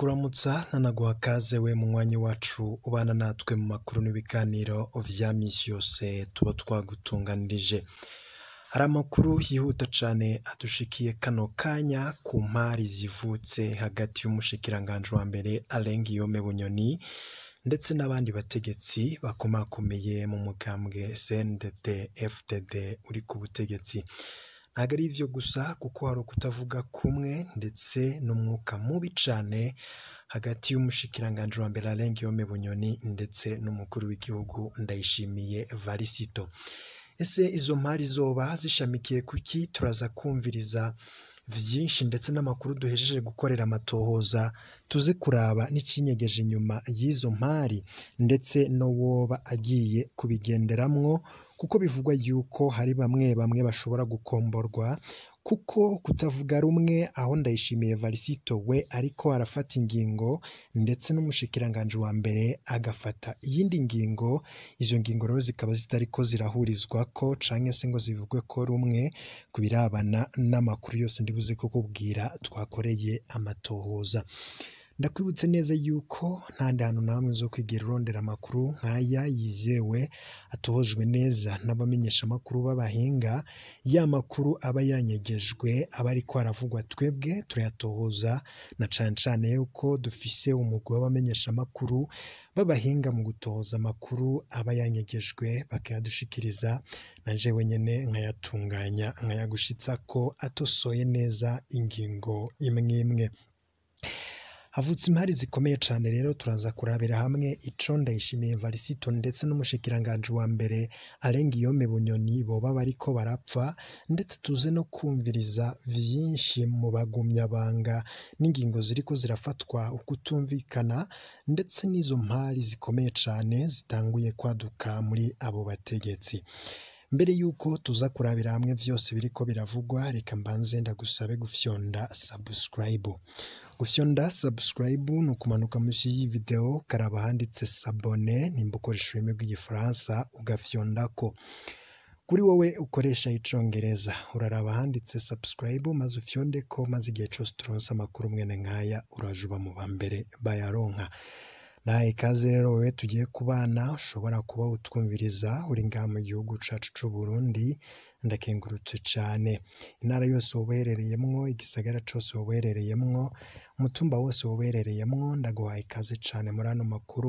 kuramutsa ntanaguha akaze we mu mwanya wacu ubana natwe mu makuru n'ibiganiro vya minsi yose tuba twagutunganirije hari amakuru yihuta cyane adushikiye kano kanya ku mpari zivutse hagati y'umushikiranganji wa mbere arenga iyome bunyoni ndetse n'abandi bategetsi bakomakomeye mu mugambwe sndd fdd uri ku butegetsi ntabwo ari ibyo gusa kuko hari ukutavuga kumwe ndetse n'umwuka mubi cyane hagati y'umushikiranganji wa mbere Alain Guillaume Bunyoni ndetse n'umukuru w'igihugu Ndayishimiye Varisito ese izo mpari zoba zishamikiye kuki turaza kumviriza byinshi ndetse n'amakuru duhejeje gukorera amatohoza tuze kuraba n'ikinyegeje inyuma y'izo mpari ndetse n'uwoba agiye kubigenderamwo kuko bivugwa yuko hari bamwe bamwe bashobora gukomborwa kuko kutavuga rumwe aho ndayishimiye varisito we ariko arafata ingingo ndetse n'umushikiranganji wa mbere agafata iyindi ngingo izo ngingo rero zikaba zitari ko zirahurizwa ko cyangwa se ngo zivugwe ko rumwe ku birabana n'amakuru yose ndibuze kukubwira twakoreye amatohoza ndakwibutse neza yuko nta hantu namwe zo kwigira urondera amakuru nk'aya yizewe atohojwe neza n'abamenyeshamakuru b'abahinga ya makuru aba yanyegejwe aba ari aravugwa twebwe turayatohoza na cyane cyane yuko dufise umugwi w'abamenyeshamakuru b'abahinga mu gutohoza amakuru aba yanyegejwe bakayadushikiriza na nje wenyine nkayatunganya nkayagushitsa ko atosoye neza ingingo imwe imwe havutse imari zikomeye cyane rero turaza kurabira hamwe icyo ndayishimiye varisito ndetse n'umushikiranganji wa mbere arenga iyo bunyoni boba bariko barapfa ndetse tuze no kumviriza vyinshi mu bagumyabanga n'ingingo ziriko zirafatwa ukutumvikana ndetse n'izo mpari zikomeye cyane zitanguye kwaduka muri abo bategetsi mbere y'uko tuza kurabira hamwe byose biri ko biravugwa reka mbanze ndagusabe gufyonda sabusikarayibu gufyonda sabusikarayibu ni ukumanuka munsi y'iyi videwo karaba handitse sabone nimba ukoresha ururimi rw'igifaransa ugafyonda ko kuri wowe ukoresha icyongereza uraraba ahanditse sabusikarayibu maze ufyonde ko maze igihe cyose turonse amakuru umwe nk'aya uraje uba mu ba mbere bayaronka Nahaye ikaze rero wowe tugiye kubana ushobora kuba utwumviriza uri ngaha mu gihugu cyacu cy'u Burundi ndakengurutse cyane, intara yose uherereyemwo, igisagara cyose uherereyemwo, umutumba wose uherereyemwo ndaguhaye ikaze cyane muri ano makuru.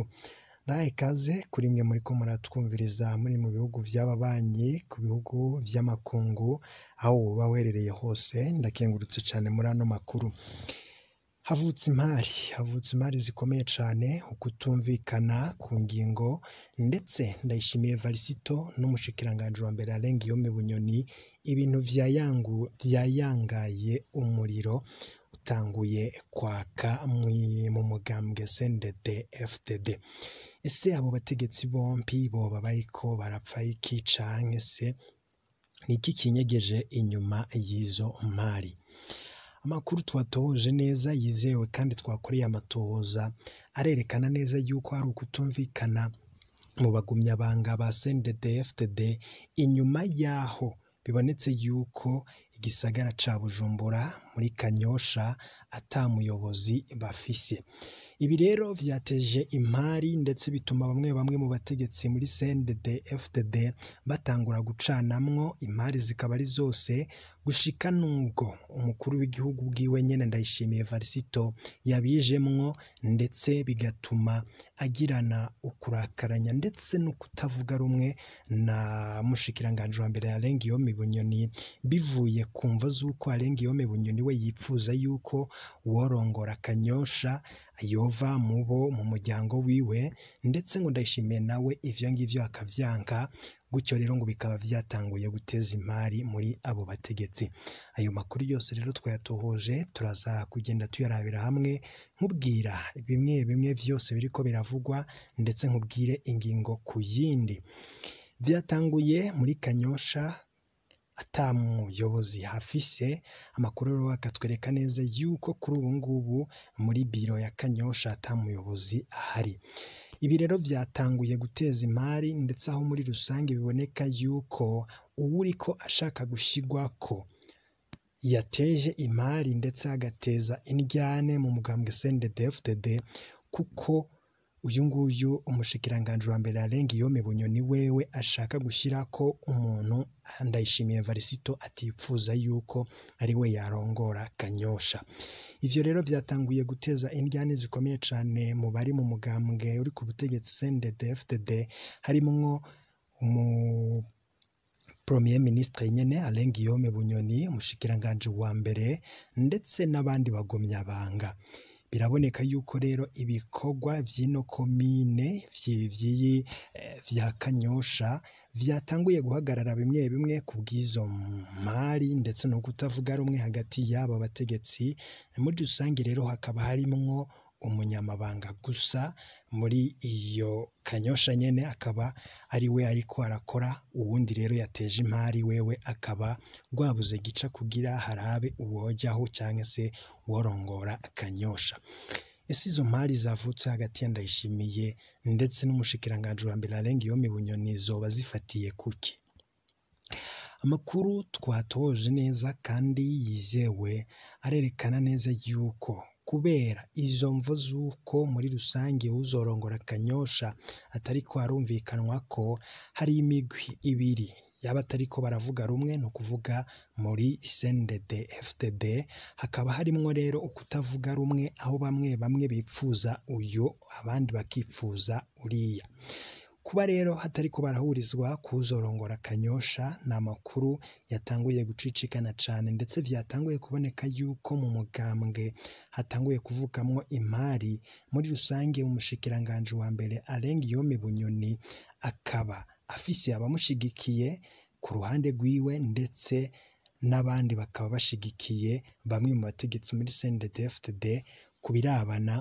Ndahaye ikaze kuri muri muriko muratwumviriza muri mu bihugu by'ababanyi, ku bihugu by'amakungu, aho woba uherereye hose ndakengurutse cyane muri ano makuru. Havutse impari, havutse impari zikomeye cyane, ukutumvikana ku ngingo ndetse ndayishimiye Varisito n'umushikiranganji wa mbere Alain Guillaume Bunyoni, ibintu byayangaye umuriro utanguye kwaka mu mugambwe SNDD FDD. Ese abo bategetsi bombi boba bariko barapfa iki canke se ni iki kinyegeje inyuma y'izo mari. amakuru twatohoje neza yizewe kandi twakoreye amatohoza arerekana neza yuko hari ukutumvikana mu bagumyabanga ba CNDD-FDD inyuma y'aho bibonetse yuko igisagara ca Bujumbura muri Kanyosha ata muyobozi bafise ibi rero vyateje imari ndetse bituma bamwe bamwe mu bategetsi muri CNDD FDD batangura gucanamwo imari zikaba ari zose gushika nubwo umukuru w'igihugu bwiwe nyene ndayishimiye Varisito yabijemwo ndetse bigatuma agirana ukurakaranya ndetse no kutavuga rumwe na mushikiranganje wa mbere Alengiyome Bunyoni bivuye ku mva z'uko Alengiyome Bunyoni we yipfuza yuko uworongora Kanyosha yova mu bo mu muryango wiwe ndetse ngo Ndayishimiye nawe ibyo ngibyo akabyanka gutyo rero ngo bikaba byatanguye guteza imari muri abo bategetsi ayo makuru yose rero twayatuhoje turaza kugenda tuyarabira hamwe nkubwira bimwe bimwe byose biri ko biravugwa ndetse nkubwire ingingo ku yindi byatanguye muri Kanyosha atamuyobozi hafise amakuru rero akatwereka neza yuko kuri ubu ngubu muri biro ya kanyosha atamuyobozi ahari ibi rero byatanguye guteza imari ndetse aho muri rusange biboneka yuko ko ashaka gushyirwa ko yateje imari ndetse agateza indyane mu mugambwe CNDD-FDD kuko uyu nguyu umushikiranganji wa mbere arenga iyome bunyo ni wewe ashaka gushyira ko umuntu ndayishimiye varisito atifuza yuko ari we yarongora kanyosha ibyo rero byatanguye guteza indyane zikomeye cyane mu bari mu mugambwe uri ku butegetsi cndfdd harimwo umu Premier Ministre nyene Alain Guillaume Bunyoni umushikiranganje wa mbere ndetse n'abandi bagomya banga. biraboneka yuko rero ibikorwa by'ino komine bya eh, Kanyosha byatanguye guhagarara bimwe bimwe ku bw'izo mari ndetse no kutavuga rumwe hagati y'aba bategetsi muri rusange rero hakaba harimo umunyamabanga gusa muri iyo kanyosha nyine akaba ari we ariko arakora ubundi rero yateje imari wewe akaba rwabuze gica kugira harabe uwojyaho cyangwa se uworongora akanyosha ese izo mpari zavutse hagati ya ndayishimiye ndetse n'umushikiranganji wa mbere arenga iyo bunyoni zoba zifatiye kuki amakuru twatoje neza kandi yizewe arerekana neza yuko kubera izo mvo z'uko muri rusange uzorongora kanyosha atari ko harumvikanwa ko hari imigwi ibiri yaba atari baravuga rumwe ni ukuvuga muri CNDD ftd hakaba harimo rero ukutavuga rumwe aho bamwe bamwe bipfuza uyu abandi bakifuza uriya Kuba rero hatari kubarahurizwa kuzorongora kanyosha ni amakuru yatanguye gucicikana cyane ndetse byatanguye kuboneka yuko mu mugambwe hatanguye kuvukamo imari muri rusange umushikiranganji wa mbere Alain Guillaume Bunyoni akaba afise abamushigikiye ku ruhande rwiwe ndetse n'abandi bakaba bashigikiye bamwe mu bategetsi muri CNDD-FDD ku birabana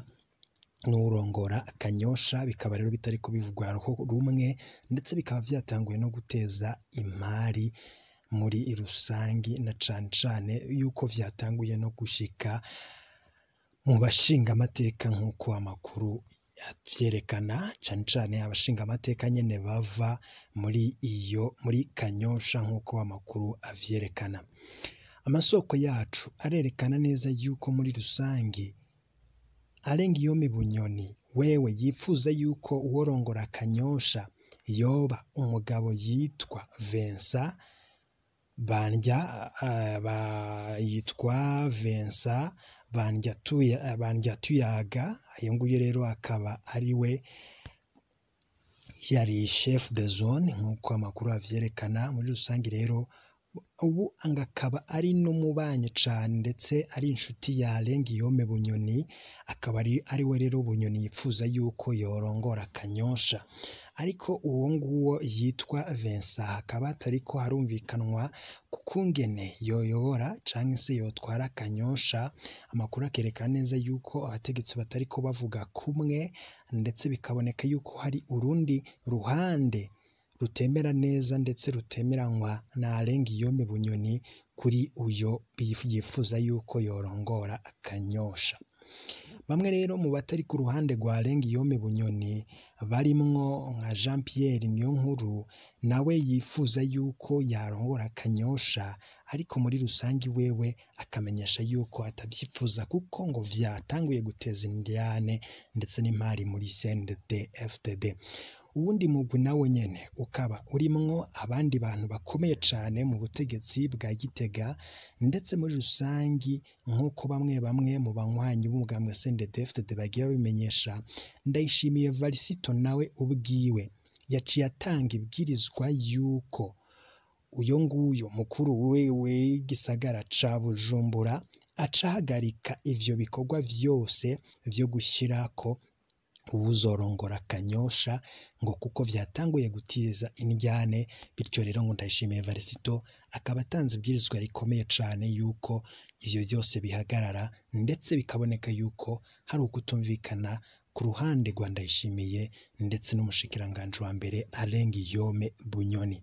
n'urongora akanyosha bikaba rero bitari kubivugwa rumwe ndetse bikaba byatanguye no guteza imari muri rusange na cyane cyane yuko byatanguye no gushika mu bashingamateka nk'uko amakuru byerekana cyane cyane abashingamateka nyine bava muri iyo muri kanyosha nk'uko amakuru abyerekana. Amasoko yacu arerekana neza yuko muri rusange Alain Guillaume Bunyoni wewe yifuza yuko uworongora akanyosha yoba umugabo yitwa Vincent bandya eh, yitwa Vincent bandya eh, tuyaga uyu nguyu rero akaba ari we yari shefu de zone nk'uko amakuru abyerekana muri rusange rero ubu akaba ari n'umubanyi cyane ndetse ari inshuti ya Lengiyome Bunyoni akaba ari we rero Bunyoni yifuza yuko yorongora akanyosha. ariko uwo nguwo yitwa Vincent akaba hatari ko harumvikanwa ku kungene yoyobora cyangwa se yotwara akanyosha, amakuru akerekana neza yuko abategetsi batari ko bavuga kumwe ndetse bikaboneka yuko hari urundi ruhande rutemera neza ndetse rutemeranywa na Alenga Iyombe Bunyoni kuri uyo yifuza yuko yorongora akanyosha bamwe rero mu batari ku ruhande rwa Alenga Iyombe Bunyoni barimwo nka Jean Pierre Niyonkuru nawe yifuza yuko yarongora akanyosha ariko muri rusange wewe akamenyesha yuko atabyifuza kuko ngo byatanguye guteza Indiane ndetse n’imari muri CNDD-FDD uwundi mugwi nawo nyene ukaba urimwo abandi bantu bakomeye cane mu butegetsi bwa Gitega ndetse muri rusangi nk'uko bamwe bamwe mu banywanyi b'umugambwe CNDD-FDD bagiye babimenyesha ndayishimiye Varisito nawe ubwiwe yaciye atanga ibwirizwa yuko uyo nguyo mukuru wewe gisagara ca Bujumbura acahagarika ivyo bikorwa vyose vyo gushyirako ubuzorongora akanyosha ngo kuko byatanguye gutiza indyane bityo rero ngo ndayishimiye Varisito akaba atanze ibwirizwa rikomeye cyane yuko ibyo byose bihagarara ndetse bikaboneka yuko hari ukutumvikana ku ruhande rwa Ndayishimiye ndetse n'umushikiranganji wa mbere Alain yome Bunyoni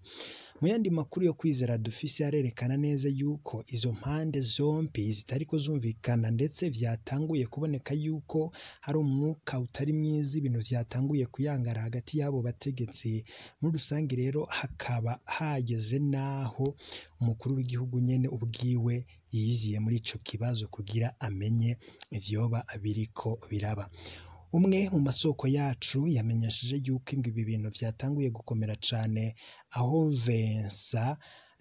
mu yandi makuru yo kwizera dufise arerekana neza yuko izo mpande zompi zitariko zumvikana ndetse byatanguye kuboneka yuko hari umwuka utari mwiza ibintu byatanguye kuyangara hagati y'abo bategetsi muri rusange rero hakaba hageze n'aho umukuru w'igihugu nyene ubwiwe yiziye muri ico kibazo kugira amenye ivyoba biriko biraba umwe mu masoko yacu yamenyesheje yuko ibi bintu byatanguye gukomera cyane aho Vensa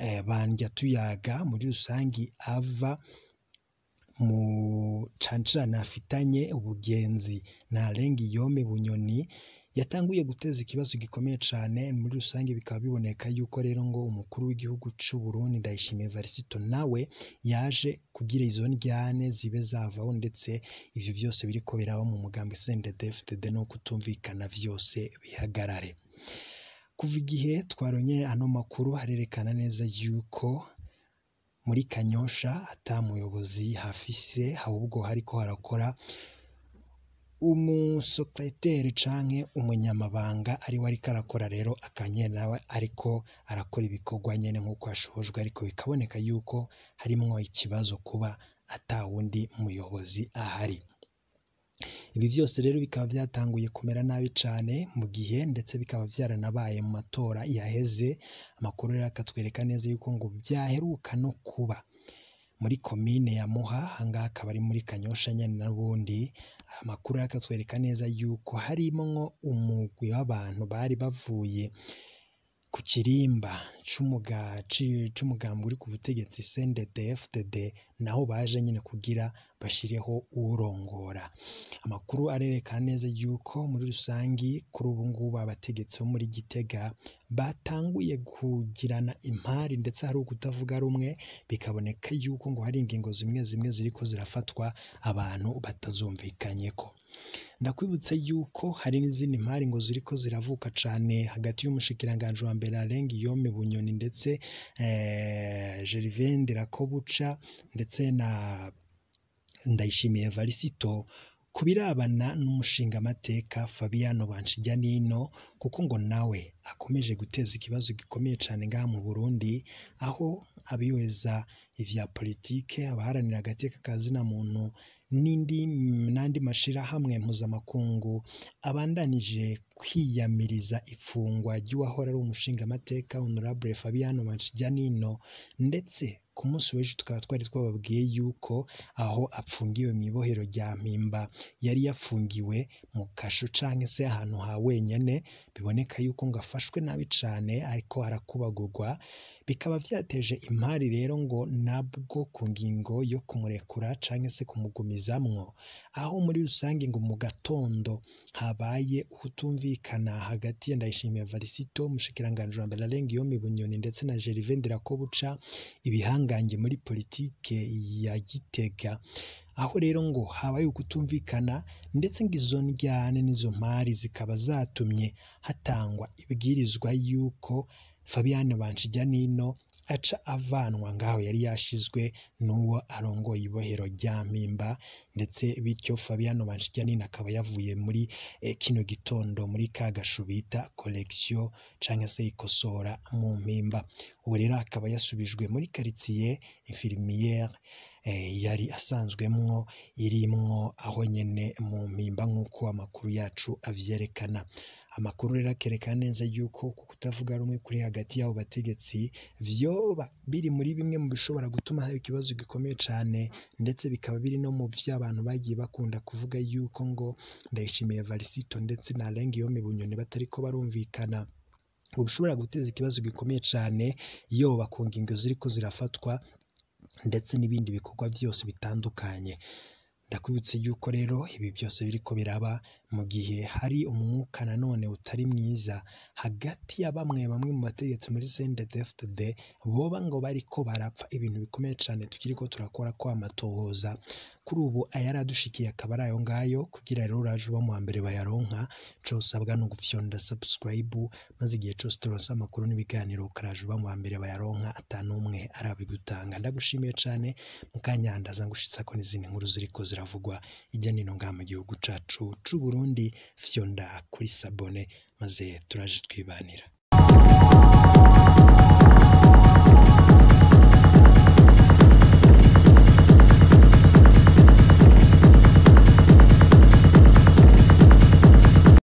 eh, banjya tuyaga muri rusange ava mu canshana afitanye ubugenzi ntarenge yome bunyoni yatanguye guteza ikibazo gikomeye cyane muri rusange bikaba biboneka yuko rero ngo umukuru w'igihugu cy'u Burundi Ndayishimiye Varisito nawe yaje kugira izo njyane zibe zavaho ndetse ibyo byose biri ko mu mugambi CNDD-FDD no kutumvikana byose bihagarare kuva igihe twaronye ano makuru harerekana neza yuko muri kanyosha muyobozi hafise ahubwo hariko harakora umusupereteri cyangwa umunyamabanga ari we ariko arakora rero akanye nawe ariko arakora ibikorwa nyine nk'uko ashobojwe ariko bikaboneka yuko harimo ikibazo kuba atawundi muyobozi ahari ibi byose rero bikaba byatanguye kumera nabi cyane mu gihe ndetse bikaba byaranabaye mu matora yaheze amakuru rero akatwereka neza yuko ngo byaheruka no kuba muri komine ya muha aha ngaha akaba ari muri kanyosha nyine n'ubundi amakuru akatwereka neza yuko harimo umugwi w'abantu bari bavuye ku kirimba cy'umugambwe uri ku butegetsi CNDD-FDD naho baje nyine kugira bashyireho urongora amakuru arerekana neza yuko muri rusange kuri ubu ngubu abategetsi bo muri Gitega batanguye kugirana impari ndetse hari ukutavuga rumwe bikaboneka yuko ngo hari ingingo zimwe zimwe ziri ko zirafatwa abantu batazumvikanye ko Ndakwibutsa yuko hari n'izindi mpari ngo ziriko ziravuka cyane hagati y'umushikiranganji wa mbere Alain Guillaume Bunyoni ndetse eh, Gervais Ndirakobuca ndetse na Ndayishimiye Varisito ku birabana n'umushingamateka Fabian Banshijyanino kuko ngo nawe akomeje guteza ikibazo gikomeye cyane ngaha mu Burundi aho abihweza ivya politike abaharanira agateka ka zina muntu n'indi n'andi mashirahamwe mpuzamakungu abandanije kwiyamiriza ifungwa ry'uwahora ari umushingamateka Honorable Fabian Banshijyanino ndetse ku munsi w'ejo tukaba twari twababwiye yuko aho apfungiwe mu ibohero rya Mpimba yari yafungiwe mu kasho cyangwa se ahantu ha wenyine biboneka yuko ngo afashwe nabi cyane ariko arakubagurwa bikaba byateje imari rero ngo nabwo ku ngingo yo kumurekura cyangwa se kumugumizamwo aho muri rusange ngo mu gatondo habaye utumvikana hagati ya Ndayishimiye Varisito umushikiranganje wa Mbararenga Yombi Bunyoni ndetse na Gervais Ndirakobuca ibihanga ubuhangange muri politiki ya gitega aho rero ngo habaye ukutumvikana ndetse ngo izo njyane n'izo mpari zikaba zatumye hatangwa ibwirizwa y'uko Fabian Banshijyanino aca avanwa ngaho yari yashizwe n'uwo arongoye ibohero rya mpimba ndetse bityo Fabian Banshijyanino akaba yavuye muri eh, kino gitondo muri ka gasho bita collection canke se ikosora mu mpimba ubu rero akaba yasubijwe muri karitsiye infirmiyeri eh, yari asanzwemo irimwo aho nyine mu mpimba nk'uko amakuru yacu abyerekana amakuru rero akerekana neza yuko ku kutavuga rumwe kuri hagati y'abo bategetsi byoba biri muri bimwe mu bishobora gutuma haba ikibazo gikomeye cyane ndetse bikaba biri no mu by'abantu bagiye bakunda kuvuga yuko ngo ndayishimiye varisito ndetse na rengiyome bunyoni batari ko barumvikana bishobora guteza ikibazo gikomeye cyane iyo bakunga ingo ziri ko zirafatwa ndetse n'ibindi bikorwa byose bitandukanye ndakubitse yuko rero ibi byose biri ko biraba mu gihe hari umwuka nanone utari mwiza hagati ya bamwe bamwe mu bategetsi muri CNDD-FDD boba ngo bari ko barapfa ibintu bikomeye cyane tukiri ko turakora ko amatohoza kuri ubu ayari adushikiye akaba ari ayo ngayo kugira rero uraje uba mu wa mbere bayaronka cyo usabwa no gufyonda subscribe maze igihe cyose turonse amakuru n'ibiganiro ukaraje uba mu wa mbere bayaronka atanumwe arabigutanga ndagushimiye cyane mukanyandaza ngushitsa ko n'izindi nkuru ziriko ziravugwa ijya n'ino ngaha mu gihugu cacu c'u ubundi Fiona kuri sabone maze turaje twibanira.